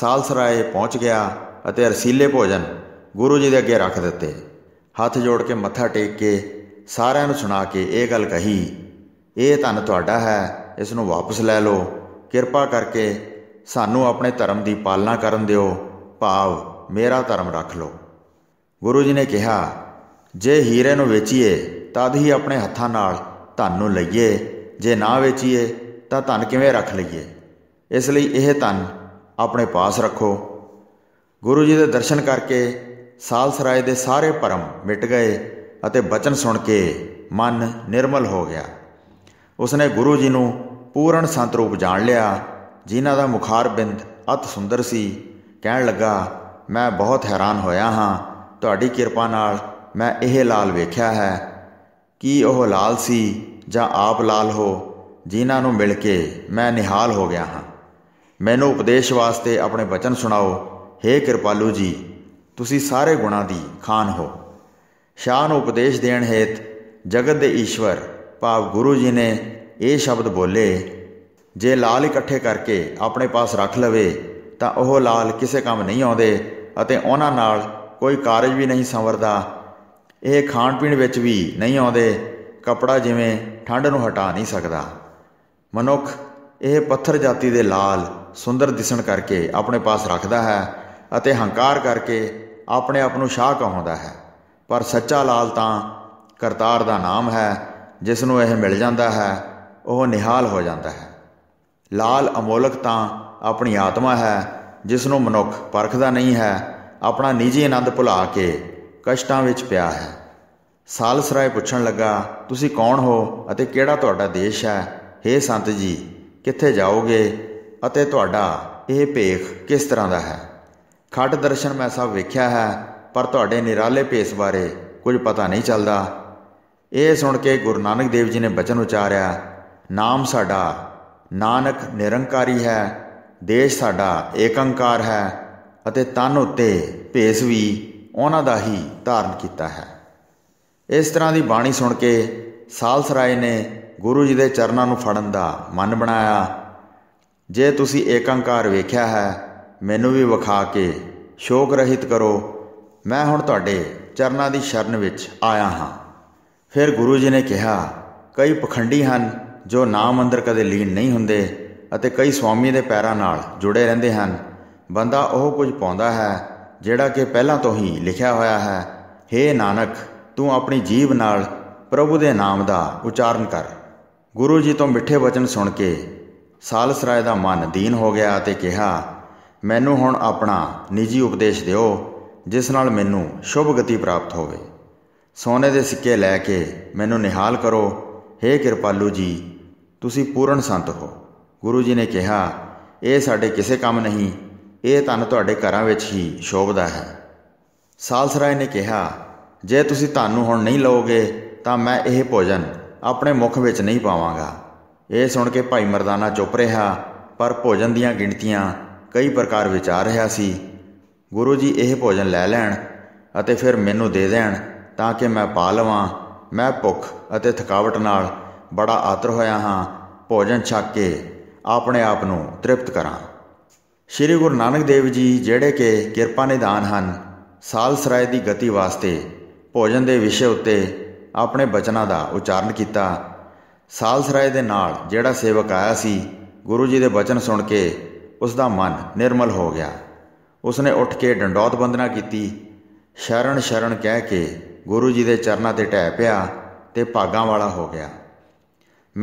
ਸਾਲਸਰਾਏ ਪਹੁੰਚ ਗਿਆ ਅਤੇ ਅਰਸੀਲੇ ਭੋਜਨ ਗੁਰੂ ਜੀ ਦੇ ਅੱਗੇ ਰੱਖ ਦਿੱਤੇ ਹੱਥ ਜੋੜ ਕੇ ਮੱਥਾ ਟੇਕ ਕੇ ਸਾਰਿਆਂ ਨੂੰ ਸੁਣਾ ਕੇ ਇਹ ਗੱਲ ਕਹੀ ਇਹ ਧਨ ਤੁਹਾਡਾ ਹੈ ਇਸ ਨੂੰ ਵਾਪਸ ਲੈ ਲਓ ਕਿਰਪਾ ਕਰਕੇ ਸਾਨੂੰ ਆਪਣੇ ਧਰਮ ਦੀ ਪਾਲਣਾ ਕਰਨ ਦਿਓ ਭਾਵ ਮੇਰਾ ਧਰਮ ਰੱਖ ਲਓ ਗੁਰੂ ਜੀ ਨੇ ਕਿਹਾ ਜੇ ਹੀਰੇ ਨੂੰ ਵੇਚੀਏ ਤਦ ਹੀ ਆਪਣੇ ਹੱਥਾਂ ਨਾਲ ਧਨ ਨੂੰ ਲਈਏ ਜੇ ਨਾ ਵੇਚੀਏ ਤਾਂ ਧਨ ਕਿਵੇਂ ਰੱਖ ਲਈਏ ਇਸ ਲਈ ਇਹ ਧਨ ਆਪਣੇ ਪਾਸ ਰੱਖੋ ਗੁਰੂ ਜੀ ਦੇ ਦਰਸ਼ਨ ਕਰਕੇ ਸਾਲ ਸਰਾਏ ਦੇ ਸਾਰੇ ਭਰਮ ਮਿਟ ਗਏ ਅਤੇ ਬਚਨ ਸੁਣ ਕੇ ਮਨ ਨਿਰਮਲ ਹੋ ਗਿਆ ਉਸਨੇ ਗੁਰੂ ਜੀ ਨੂੰ ਪੂਰਨ ਸੰਤ ਰੂਪ ਜਾਣ ਲਿਆ ਜਿਨ੍ਹਾਂ ਦਾ ਮੁਖਾਰ ਬਿੰਦ ਅਤ ਸੁੰਦਰ ਸੀ ਕਹਿਣ ਲੱਗਾ ਮੈਂ ਬਹੁਤ ਹੈਰਾਨ ਹੋਇਆ ਹਾਂ ਤੁਹਾਡੀ ਕਿਰਪਾ ਨਾਲ ਮੈਂ ਇਹ ਲਾਲ ਵੇਖਿਆ ਹੈ ਕੀ ਉਹ ਲਾਲ ਸੀ ਜਾਂ ਆਪ ਲਾਲ ਹੋ ਜਿਨ੍ਹਾਂ ਨੂੰ ਮਿਲ ਕੇ ਮੈਂ ਨਿਹਾਲ ਹੋ ਗਿਆ ਹਾਂ ਮੈਨੂੰ ਉਪਦੇਸ਼ ਵਾਸਤੇ ਆਪਣੇ ਬਚਨ ਸੁਣਾਓ हे ਕਿਰਪਾਲੂ ਜੀ ਤੁਸੀਂ ਸਾਰੇ ਗੁਣਾਂ ਦੀ ਖਾਨ ਹੋ ਸ਼ਾਹ ਨੂੰ ਉਪਦੇਸ਼ ਦੇਣ ਹੇਤ ਜਗਤ ਦੇ ਈਸ਼ਵਰ ਭਾਵ ਗੁਰੂ ਜੀ ਨੇ ਇਹ ਸ਼ਬਦ ਬੋਲੇ ਜੇ ਲਾਲ ਇਕੱਠੇ ਕਰਕੇ ਆਪਣੇ ਪਾਸ ਰੱਖ ਲਵੇ ਤਾਂ ਉਹ ਲਾਲ ਕਿਸੇ ਕੰਮ ਨਹੀਂ ਆਉਂਦੇ ਅਤੇ ਉਹਨਾਂ ਨਾਲ ਕੋਈ ਕਾਰਜ ਵੀ ਨਹੀਂ ਸੰਵਰਦਾ ਇਹ ਖਾਣ ਪੀਣ ਵਿੱਚ ਵੀ ਨਹੀਂ ਆਉਂਦੇ ਕਪੜਾ ਜਿਵੇਂ ਠੰਡ ਨੂੰ ਹਟਾ ਨਹੀਂ ਸਕਦਾ ਮਨੁੱਖ ਇਹ ਪੱਥਰ ਜਾਤੀ ਦੇ ਲਾਲ ਸੁੰਦਰ ਦਿਸਣ ਕਰਕੇ ਆਪਣੇ ਪਾਸ ਰੱਖਦਾ ਹੈ ਅਤੇ ਹੰਕਾਰ ਕਰਕੇ ਆਪਣੇ ਆਪ ਨੂੰ ਸ਼ਾਹ ਕਹਾਉਂਦਾ ਹੈ ਪਰ ਸੱਚਾ ਲਾਲ ਤਾਂ ਕਰਤਾਰ ਦਾ ਨਾਮ ਹੈ ਜਿਸ ਨੂੰ ਇਹ ਮਿਲ ਜਾਂਦਾ ਹੈ ਉਹ ਨਿਹਾਲ ਹੋ ਜਾਂਦਾ ਹੈ ਲਾਲ ਅਮੋਲਕ ਤਾਂ ਆਪਣੀ ਆਤਮਾ ਹੈ ਜਿਸ ਨੂੰ ਮਨੁੱਖ ਪਰਖਦਾ ਨਹੀਂ ਹੈ ਆਪਣਾ ਨਿੱਜੀ ਆਨੰਦ ਭੁਲਾ ਕੇ ਕਸ਼ਟਾਂ ਵਿੱਚ ਪਿਆ ਹੈ ਸਾਲਸਰਾਏ ਪੁੱਛਣ ਲੱਗਾ ਤੁਸੀਂ ਕੌਣ ਹੋ ਅਤੇ ਕਿਹੜਾ ਤੁਹਾਡਾ ਦੇਸ਼ ਹੈ हे ਸੰਤ ਜੀ ਕਿੱਥੇ ਜਾਓਗੇ ਅਤੇ ਤੁਹਾਡਾ ਇਹ ਭੇਖ ਕਿਸ ਤਰ੍ਹਾਂ ਦਾ ਹੈ ਖੱਟ ਦਰਸ਼ਨ ਮੈਂ ਸਭ ਵੇਖਿਆ ਹੈ ਪਰ ਤੁਹਾਡੇ ਨਿਰਾਲੇ ਭੇਸ ਬਾਰੇ ਕੁਝ ਪਤਾ ਨਹੀਂ ਚੱਲਦਾ ਇਹ ਸੁਣ ਕੇ ਗੁਰੂ ਨਾਨਕ ਦੇਵ ਜੀ ਨੇ ਬਚਨ ਉਚਾਰਿਆ ਨਾਮ ਸਾਡਾ ਨਾਨਕ ਨਿਰੰਕਾਰੀ ਹੈ ਦੇਸ਼ ਸਾਡਾ ਏਕੰਕਾਰ ਹੈ ਅਤੇ ਤਨ ਉਤੇ ਭੇਸ ਵੀ ਉਹਨਾਂ ਦਾ ਹੀ ਧਾਰਨ ਕੀਤਾ ਹੈ ਇਸ ਤਰ੍ਹਾਂ ਦੀ ਬਾਣੀ ਸੁਣ ਕੇ ਸਾਲਸਰਾਏ ਨੇ ਗੁਰੂ ਜੀ ਦੇ ਚਰਨਾਂ ਨੂੰ ਫੜਨ ਦਾ ਮਨ ਬਣਾਇਆ ਜੇ ਤੁਸੀਂ ਏਕੰਕਾਰ ਵੇਖਿਆ ਹੈ ਮੈਨੂੰ ਵੀ ਵਿਖਾ ਕੇ ਸ਼ੋਕ ਰਹਿਤ ਕਰੋ ਮੈਂ ਹੁਣ ਤੁਹਾਡੇ ਚਰਨਾਂ ਦੀ ਸ਼ਰਨ ਵਿੱਚ ਆਇਆ ਹਾਂ ਫਿਰ ਗੁਰੂ ਜੀ ਨੇ ਕਿਹਾ ਕਈ ਪਖੰਡੀ ਹਨ ਜੋ ਨਾਮ ਅੰਦਰ ਕਦੇ ਲੀਨ ਨਹੀਂ ਹੁੰਦੇ ਅਤੇ ਕਈ ਸਵਾਮੀ ਦੇ ਪੈਰਾਂ ਨਾਲ ਜੁੜੇ ਰਹਿੰਦੇ ਹਨ ਬੰਦਾ ਉਹ ਕੁਝ ਪਾਉਂਦਾ ਹੈ ਜਿਹੜਾ ਕਿ ਪਹਿਲਾਂ ਤੋਂ ਹੀ ਲਿਖਿਆ ਹੋਇਆ ਹੈ हे ਨਾਨਕ ਤੂੰ ਆਪਣੀ ਜੀਬ ਨਾਲ ਪ੍ਰਭੂ ਦੇ ਨਾਮ ਦਾ ਉਚਾਰਨ ਕਰ ਗੁਰੂ ਜੀ ਤੋਂ ਮਿੱਠੇ ਵਚਨ ਸੁਣ ਕੇ ਸਾਲਸ ਰਾਏ ਦਾ ਮਨ ਦੀਨ ਹੋ ਗਿਆ ਤੇ ਕਿਹਾ ਮੈਨੂੰ ਹੁਣ ਆਪਣਾ ਨਿੱਜੀ ਉਪਦੇਸ਼ ਦਿਓ ਜਿਸ ਨਾਲ ਮੈਨੂੰ ਸ਼ੁਭ ਗਤੀ ਪ੍ਰਾਪਤ ਹੋਵੇ ਸੋਨੇ ਦੇ ਸਿੱਕੇ ਲੈ ਕੇ ਮੈਨੂੰ ਨਿਹਾਲ ਕਰੋ हे ਕਿਰਪਾਲੂ ਜੀ ਤੁਸੀਂ ਪੂਰਨ ਸੰਤ ਹੋ ਗੁਰੂ ਜੀ ਨੇ ਕਿਹਾ ਇਹ ਸਾਡੇ ਕਿਸੇ ਕੰਮ ਨਹੀਂ ਇਹ ਧਨ ਤੁਹਾਡੇ ਘਰਾਂ ਵਿੱਚ ਹੀ ਸ਼ੋਭਦਾ ਹੈ ਸਾਲਸਰਾਏ ਨੇ ਕਿਹਾ ਜੇ ਤੁਸੀਂ ਧਨ ਨੂੰ ਹੁਣ ਨਹੀਂ ਲਓਗੇ ਤਾਂ ਮੈਂ ਇਹ ਭੋਜਨ ਆਪਣੇ ਮੁਖ ਵਿੱਚ ਨਹੀਂ ਪਾਵਾਂਗਾ ਇਹ ਸੁਣ ਕੇ ਭਾਈ ਮਰਦਾਨਾ ਚੁੱਪ ਰਿਹਾ ਪਰ ਭੋਜਨ ਦੀਆਂ ਗਿਣਤੀਆਂ ਕਈ ਪ੍ਰਕਾਰ ਵਿਚਾਰ ਰਿਹਾ ਸੀ ਗੁਰੂ ਜੀ ਇਹ ਭੋਜਨ ਲੈ ਲੈਣ ਅਤੇ ਫਿਰ ਮੈਨੂੰ ਦੇ ਦੇਣ ਤਾਂ ਕਿ ਮੈਂ ਪਾ ਲਵਾਂ ਮੈਂ ਭੁੱਖ ਅਤੇ ਥਕਾਵਟ ਨਾਲ ਬੜਾ ਆਤਰ ਹੋਇਆ ਹਾਂ ਭੋਜਨ ਛੱਕ ਕੇ ਆਪਣੇ ਆਪ ਨੂੰ ਤ੍ਰਿਪਤ ਕਰਾਂ ਸ੍ਰੀ ਗੁਰੂ ਨਾਨਕ ਦੇਵ ਜੀ ਜਿਹੜੇ ਕਿ ਕਿਰਪਾ ਨਿਧਾਨ ਹਨ ਸਾਲ ਸਰਾਏ ਦੀ ਗਤੀ ਵਾਸਤੇ ਭੋਜਨ ਦੇ ਵਿਸ਼ੇ ਉੱਤੇ ਆਪਣੇ ਬਚਨਾਂ ਦਾ ਉਚਾਰਨ ਕੀਤਾ ਸਾਲ ਸਰਾਏ ਦੇ ਨਾਲ ਜਿਹੜਾ ਸੇਵਕ ਆਇਆ ਸੀ ਗੁਰੂ ਜੀ ਦੇ ਬਚਨ ਸੁਣ ਕੇ ਉਸ ਦਾ ਮਨ ਨਿਰਮਲ ਹੋ ਗਿਆ ਉਸ ਨੇ ਉੱਠ ਕੇ ਡੰਡੋਤ ਬੰਦਨਾ ਕੀਤੀ ਸ਼ਰਨ ਸ਼ਰਨ ਕਹਿ ਕੇ ਗੁਰੂ ਜੀ ਦੇ ਚਰਨਾਂ ਤੇ ਟਹਿ ਪਿਆ ਤੇ ਭਾਗਾ ਵਾਲਾ ਹੋ ਗਿਆ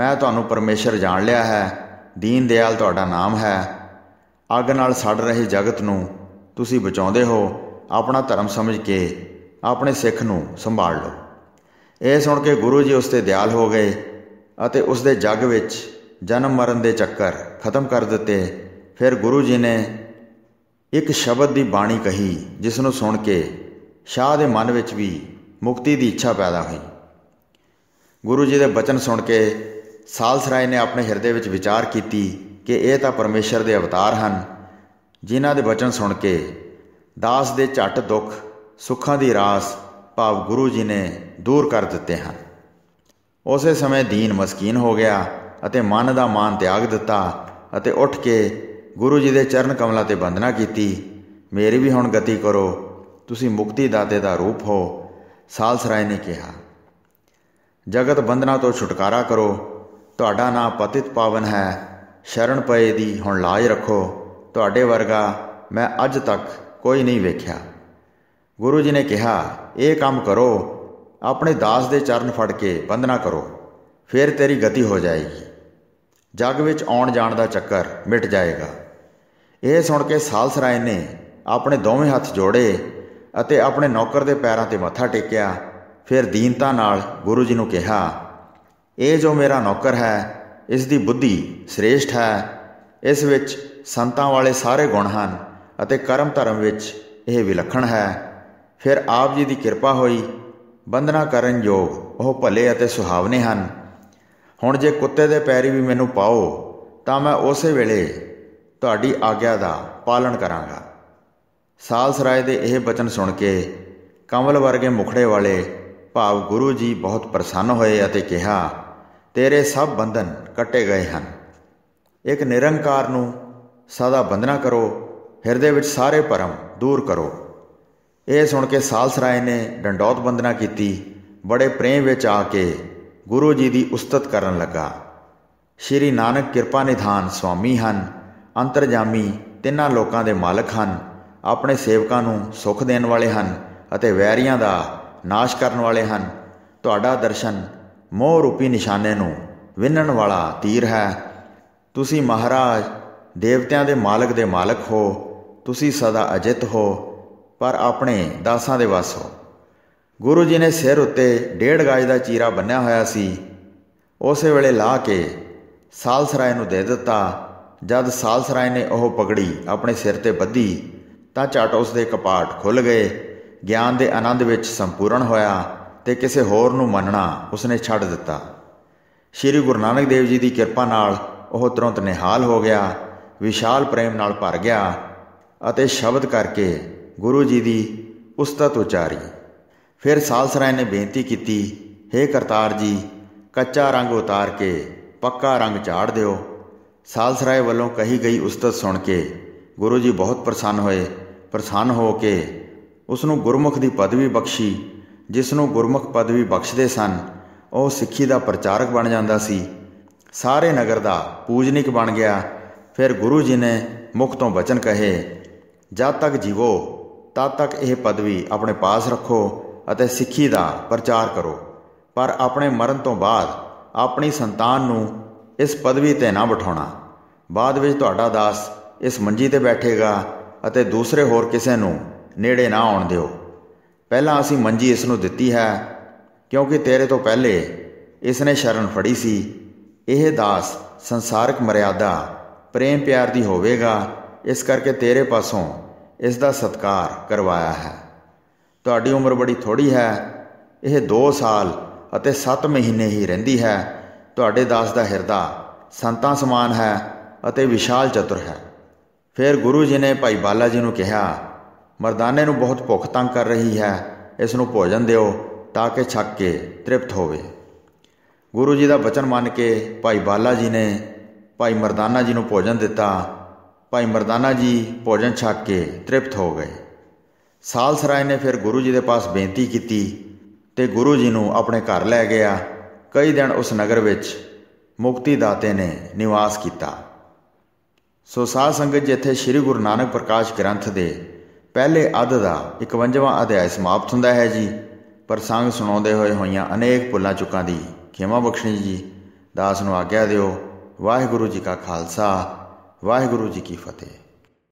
ਮੈਂ ਤੁਹਾਨੂੰ ਪਰਮੇਸ਼ਰ ਜਾਣ ਲਿਆ ਹੈ ਦੀਨ ਦਿਆਲ ਤੁਹਾਡਾ ਨਾਮ ਹੈ ਅੱਗ ਨਾਲ ਸੜ ਰਹੇ ਜਗਤ ਨੂੰ ਤੁਸੀਂ ਬਚਾਉਂਦੇ ਹੋ ਆਪਣਾ ਧਰਮ ਸਮਝ ਕੇ ਆਪਣੇ ਸਿੱਖ ਨੂੰ ਸੰਭਾਲ ਲਓ ਇਹ ਸੁਣ ਕੇ ਗੁਰੂ ਜੀ ਉਸ ਤੇ ਦਿਆਲ ਹੋ ਗਏ ਅਤੇ ਉਸ ਦੇ ਜੱਗ ਵਿੱਚ ਜਨਮ ਮਰਨ ਦੇ ਚੱਕਰ ਖਤਮ ਕਰ ਦਿੱਤੇ ਫਿਰ ਗੁਰੂ ਜੀ ਨੇ ਇੱਕ ਸ਼ਬਦ ਦੀ ਬਾਣੀ ਕਹੀ ਜਿਸ ਨੂੰ ਸੁਣ ਕੇ ਸ਼ਾਹ ਦੇ ਮਨ ਵਿੱਚ ਵੀ ਮੁਕਤੀ ਦੀ ਇੱਛਾ ਪੈਦਾ ਹੋਈ ਗੁਰੂ ਜੀ ਦੇ ਬਚਨ ਸੁਣ ਕੇ ਸਾਲਸਰਾਏ ਨੇ ਆਪਣੇ ਹਿਰਦੇ ਵਿੱਚ ਵਿਚਾਰ ਕੀਤੀ ਕਿ ਇਹ ਤਾਂ ਪਰਮੇਸ਼ਰ ਦੇ ਅਵਤਾਰ ਹਨ ਜਿਨ੍ਹਾਂ ਦੇ ਬਚਨ ਸੁਣ ਕੇ ਦਾਸ ਦੇ ਝਟ ਦੁੱਖ ਸੁੱਖਾਂ ਦੀ ਰਾਸ ਭਾਵ ਗੁਰੂ ਜੀ ਨੇ ਦੂਰ ਕਰ ਦਿੱਤੇ ਹਨ ਉਸੇ ਸਮੇਂ ਦੀਨ ਮਸਕੀਨ ਹੋ ਗਿਆ ਅਤੇ ਮਨ ਦਾ ਮਾਨ ਤਿਆਗ ਦਿੱਤਾ ਅਤੇ ਉੱਠ ਕੇ ਗੁਰੂ ਜੀ ਦੇ ਚਰਨ ਕਮਲਾਂ ਤੇ ਵੰਦਨਾ ਕੀਤੀ ਮੇਰੀ ਵੀ ਹੁਣ ਗਤੀ ਕਰੋ ਤੁਸੀਂ ਮੁਕਤੀ ਦਾਤੇ ਦਾ ਰੂਪ ਹੋ ਸਾਲਸਰਾਏ ਨੇ ਕਿਹਾ ਜਗਤ ਬੰਦਨਾ ਤੋਂ ਛੁਟਕਾਰਾ ਕਰੋ ਤੁਹਾਡਾ ਨਾਮ ਪਤਿਤ ਪਾਵਨ ਹੈ ਸ਼ਰਨ ਪਏ ਦੀ ਹੁਣ ਲਾਜ ਰੱਖੋ ਤੁਹਾਡੇ ਵਰਗਾ ਮੈਂ ਅੱਜ ਤੱਕ ਕੋਈ ਨਹੀਂ ਵੇਖਿਆ ਗੁਰੂ ਜੀ ਨੇ ਕਿਹਾ ਇਹ ਕੰਮ ਕਰੋ ਆਪਣੇ ਦਾਸ ਦੇ ਚਰਨ ਫੜ ਕੇ ਬੰਦਨਾ ਕਰੋ ਫਿਰ ਤੇਰੀ ਗਤੀ ਹੋ ਜਾਏਗੀ ਜਗ ਵਿੱਚ ਆਉਣ ਜਾਣ ਦਾ ਚੱਕਰ ਮਿਟ ਜਾਏਗਾ ਇਹ ਸੁਣ ਕੇ ਸਾਲਸਰਾਏ ਨੇ ਆਪਣੇ ਦੋਵੇਂ ਹੱਥ ਜੋੜੇ ਅਤੇ ਆਪਣੇ ਨੌਕਰ ਦੇ ਪੈਰਾਂ ਤੇ ਮੱਥਾ ਟੇਕਿਆ ਫਿਰ ਦੀਨਤਾ ਨਾਲ ਗੁਰੂ ਜੀ ਨੂੰ ਕਿਹਾ ਇਹ ਜੋ ਮੇਰਾ ਨੌਕਰ ਹੈ ਇਸ ਦੀ ਬੁੱਧੀ ਸ੍ਰੇਸ਼ਟ ਹੈ ਇਸ ਵਿੱਚ ਸੰਤਾਂ ਵਾਲੇ ਸਾਰੇ ਗੁਣ ਹਨ ਅਤੇ ਕਰਮ ਧਰਮ ਵਿੱਚ ਇਹ ਵਿਲੱਖਣ ਹੈ ਫਿਰ ਆਪ ਜੀ ਦੀ ਕਿਰਪਾ ਹੋਈ ਬੰਦਨਾ ਕਰਨ ਯੋਗ ਉਹ ਭਲੇ ਅਤੇ ਸੁਹਾਵਨੇ ਹਨ ਹੁਣ ਜੇ ਕੁੱਤੇ ਦੇ ਪੈਰੀ ਵੀ ਮੈਨੂੰ ਪਾਓ ਤਾਂ ਮੈਂ ਉਸੇ ਵੇਲੇ ਤੁਹਾਡੀ ਆਗਿਆ ਦਾ ਪਾਲਣ ਕਰਾਂਗਾ ਸਾਲ ਸਰਾਏ ਦੇ ਇਹ ਬਚਨ ਸੁਣ ਕੇ ਕਮਲ ਵਰਗੇ ਮੁਖੜੇ ਵਾਲੇ ਭਾਵ ਗੁਰੂ ਜੀ ਬਹੁਤ ਪ੍ਰਸੰਨ ਹੋਏ ਅਤੇ ਕਿਹਾ ਤੇਰੇ ਸਭ ਬੰਧਨ ਕੱਟੇ ਗਏ ਹਨ ਇੱਕ ਨਿਰੰਕਾਰ ਨੂੰ ਸਦਾ ਬੰਦਨਾ ਕਰੋ ਹਿਰਦੇ ਵਿੱਚ ਸਾਰੇ ਭਰਮ ਦੂਰ ਕਰੋ ਇਹ ਸੁਣ ਕੇ ਸਾਲਸਰਾਏ ਨੇ ਡੰਡੌਤ ਬੰਦਨਾ ਕੀਤੀ ਬੜੇ ਪ੍ਰੇਮ ਵਿੱਚ ਆ ਕੇ ਗੁਰੂ ਜੀ ਦੀ ਉਸਤਤ ਕਰਨ ਲੱਗਾ ਸ਼੍ਰੀ ਨਾਨਕ ਕਿਰਪਾ ਨਿਧਾਨ ਸਵਾਮੀ ਹਨ ਅੰਤਰਜਾਮੀ ਤਿੰਨਾਂ ਲੋਕਾਂ ਦੇ ਮਾਲਕ ਹਨ ਆਪਣੇ ਸੇਵਕਾਂ ਨੂੰ ਸੁੱਖ ਦੇਣ ਵਾਲੇ ਹਨ ਅਤੇ ਵੈਰੀਆਂ ਦਾ ਨਾਸ਼ ਕਰਨ ਵਾਲੇ ਹਨ ਤੁਹਾਡਾ ਦਰਸ਼ਨ ਮੋਹ ਰੂਪੀ ਨਿਸ਼ਾਨੇ ਨੂੰ ਵਿੰਨਣ ਵਾਲਾ ਤੀਰ ਹੈ ਤੁਸੀਂ ਮਹਾਰਾਜ ਦੇਵਤਿਆਂ ਦੇ ਮਾਲਕ ਦੇ ਮਾਲਕ ਹੋ ਤੁਸੀਂ ਸਦਾ ਅਜਿੱਤ ਹੋ ਪਰ ਆਪਣੇ ਦਾਸਾਂ ਦੇ ਵਾਸੋ ਹੋ ਗੁਰੂ ਜੀ ਨੇ ਸਿਰ ਉੱਤੇ ਡੇਢ ਗਾਜ ਦਾ ਚੀਰਾ ਬੰਨਿਆ ਹੋਇਆ ਸੀ ਉਸੇ ਵੇਲੇ ਲਾ ਕੇ ਸਾਲਸਰਾਏ ਨੂੰ ਦੇ ਦਿੱਤਾ ਜਦ ਸਾਲਸਰਾਏ ਨੇ ਉਹ ਪਗੜੀ ਆਪਣੇ ਸਿਰ ਤੇ ਬੱਧੀ ਤਾਂ ਝਟ ਉਸ ਦੇ ਕਪਾਟ ਖੁੱਲ ਗਏ ਗਿਆਨ ਦੇ ਆਨੰਦ ਵਿੱਚ ਸੰਪੂਰਨ ਹੋਇਆ ਤੇ ਕਿਸੇ ਹੋਰ ਨੂੰ ਮੰਨਣਾ ਉਸਨੇ ਛੱਡ ਦਿੱਤਾ ਸ੍ਰੀ ਗੁਰੂ ਨਾਨਕ ਦੇਵ ਜੀ ਦੀ ਕਿਰਪਾ ਨਾਲ ਉਹ ਤੁਰੰਤ ਨਿਹਾਲ ਹੋ ਗਿਆ ਵਿਸ਼ਾਲ ਪ੍ਰੇਮ ਨਾਲ ਭਰ ਗਿਆ ਅਤੇ ਸ਼ਬਦ ਕਰਕੇ ਗੁਰੂ ਜੀ ਦੀ ਉਸਤਤ ਉਚਾਰੀ ਫਿਰ ਸਾਲਸਰਾਏ ਨੇ ਬੇਨਤੀ ਕੀਤੀ हे ਕਰਤਾਰ ਜੀ ਕੱਚਾ ਰੰਗ ਉਤਾਰ ਕੇ ਪੱਕਾ ਰੰਗ ਝਾੜ ਦਿਓ ਸਾਲਸਰਾਏ ਵੱਲੋਂ ਕਹੀ ਗਈ ਉਸਤਤ ਸੁਣ ਕੇ ਗੁਰੂ ਜੀ ਬਹੁਤ ਪ੍ਰਸੰਨ ਹੋਏ ਪ੍ਰਸੰਨ ਹੋ ਕੇ ਉਸ ਨੂੰ ਗੁਰਮੁਖ ਦੀ ਪਦਵੀ ਬਖਸ਼ੀ ਜਿਸ ਨੂੰ ਗੁਰਮੁਖ ਪਦਵੀ ਬਖਸ਼ਦੇ ਸਨ ਉਹ ਸਿੱਖੀ ਦਾ ਪ੍ਰਚਾਰਕ ਬਣ ਜਾਂਦਾ ਸੀ ਸਾਰੇ ਨਗਰ ਦਾ ਪੂਜਨੀਕ ਬਣ ਗਿਆ ਫਿਰ ਗੁਰੂ ਜੀ ਨੇ ਮੁਖ ਤੋਂ ਬਚਨ ਕਹੇ ਜਦ ਤੱਕ ਜੀਵੋ ਤਦ ਤੱਕ ਇਹ ਪਦਵੀ ਆਪਣੇ ਪਾਸ ਰੱਖੋ ਅਤੇ ਸਿੱਖੀ ਦਾ ਪ੍ਰਚਾਰ ਕਰੋ ਪਰ ਆਪਣੇ ਮਰਨ ਤੋਂ ਬਾਅਦ ਆਪਣੀ ਸੰਤਾਨ ਨੂੰ ਇਸ ਪਦਵੀ ਤੇ ਨਾ ਬਿਠਾਉਣਾ ਬਾਅਦ ਵਿੱਚ ਤੁਹਾਡਾ ਦਾਸ ਇਸ ਮੰਜੀ ਤੇ ਬੈਠੇਗਾ ਅਤੇ ਦੂਸਰੇ ਹੋਰ ਕਿਸੇ ਨੂੰ ਨੇੜੇ ਨਾ ਆਉਣ ਦਿਓ ਪਹਿਲਾਂ ਅਸੀਂ ਮੰਜੀ ਇਸ ਨੂੰ ਦਿੱਤੀ ਹੈ ਕਿਉਂਕਿ ਤੇਰੇ ਤੋਂ ਪਹਿਲੇ ਇਸ ਨੇ ਸ਼ਰਨ ਫੜੀ ਸੀ ਇਹ ਦਾਸ ਸੰਸਾਰਕ ਮਰਿਆਦਾ ਪ੍ਰੇਮ ਪਿਆਰ ਦੀ ਹੋਵੇਗਾ ਇਸ ਕਰਕੇ ਤੇਰੇ ਪਾਸੋਂ ਇਸ ਦਾ ਸਤਕਾਰ ਕਰਵਾਇਆ ਹੈ ਤੁਹਾਡੀ ਉਮਰ ਬੜੀ ਥੋੜੀ ਹੈ ਇਹ 2 ਸਾਲ ਅਤੇ 7 ਮਹੀਨੇ ਹੀ ਰਹਿੰਦੀ ਹੈ ਤੁਹਾਡੇ ਦਾਸ ਦਾ ਹਿਰਦਾ ਸੰਤਾਂ ਸਮਾਨ ਹੈ ਅਤੇ ਵਿਸ਼ਾਲ ਚਤੁਰ ਹੈ ਫਿਰ ਗੁਰੂ ਜੀ ਨੇ ਭਾਈ ਬਾਲਾ ਜੀ ਨੂੰ ਕਿਹਾ ਮਰਦਾਨੇ ਨੂੰ ਬਹੁਤ ਭੁੱਖ ਤੰਗ ਕਰ ਰਹੀ ਹੈ ਇਸ ਨੂੰ ਭੋਜਨ ਦਿਓ ਤਾਂ ਕਿ ਛੱਕ ਕੇ ਤ੍ਰਿਪਤ ਹੋਵੇ ਗੁਰੂ ਜੀ ਦਾ ਬਚਨ ਮੰਨ ਕੇ ਭਾਈ ਬਾਲਾ ਜੀ ਨੇ ਭਾਈ ਮਰਦਾਨਾ ਜੀ ਨੂੰ ਭੋਜਨ ਦਿੱਤਾ ਭਾਈ ਮਰਦਾਨਾ ਜੀ ਭੋਜਨ ਛੱਕ ਕੇ ਤ੍ਰਿਪਤ ਹੋ ਗਏ ਸਾਲ ਸਰਾਏ ਨੇ ਫਿਰ ਗੁਰੂ ਜੀ ਦੇ ਪਾਸ ਬੇਨਤੀ ਕੀਤੀ ਤੇ ਗੁਰੂ ਜੀ ਨੂੰ ਆਪਣੇ ਘਰ ਲੈ ਗਿਆ ਕਈ ਦਿਨ ਉਸ ਨਗਰ ਵਿੱਚ ਮੁਕਤੀ ਦਾਤੇ ਨੇ ਨਿਵਾਸ ਕੀਤਾ ਸੋ ਸਾਧ ਸੰਗਤ ਜਿੱਥੇ ਸ੍ਰੀ ਗੁਰੂ ਨਾਨਕ ਪ੍ਰਕਾਸ਼ ਗ੍ਰੰਥ ਦੇ ਪਹਿਲੇ ਅਧ ਦਾ 51ਵਾਂ ਅਧਿਆਇ ਸਮਾਪਤ ਹੁੰਦਾ ਹੈ ਜੀ ਪਰ ਸੰਗ ਸੁਣਾਉਂਦੇ ਹੋਏ ਹੋਈਆਂ ਅਨੇਕ ਭੁੱਲਾਂ ਚੁੱਕਾਂ ਦੀ ਖਿਮਾ ਬਖਸ਼ਣੀ ਜੀ ਦਾਸ ਨੂੰ ਆਗਿਆ ਦਿਓ ਵਾਹਿਗੁਰੂ ਜੀ ਕਾ ਖਾਲਸਾ ਵਾਹਿਗੁਰੂ ਜੀ ਕੀ ਫਤਿਹ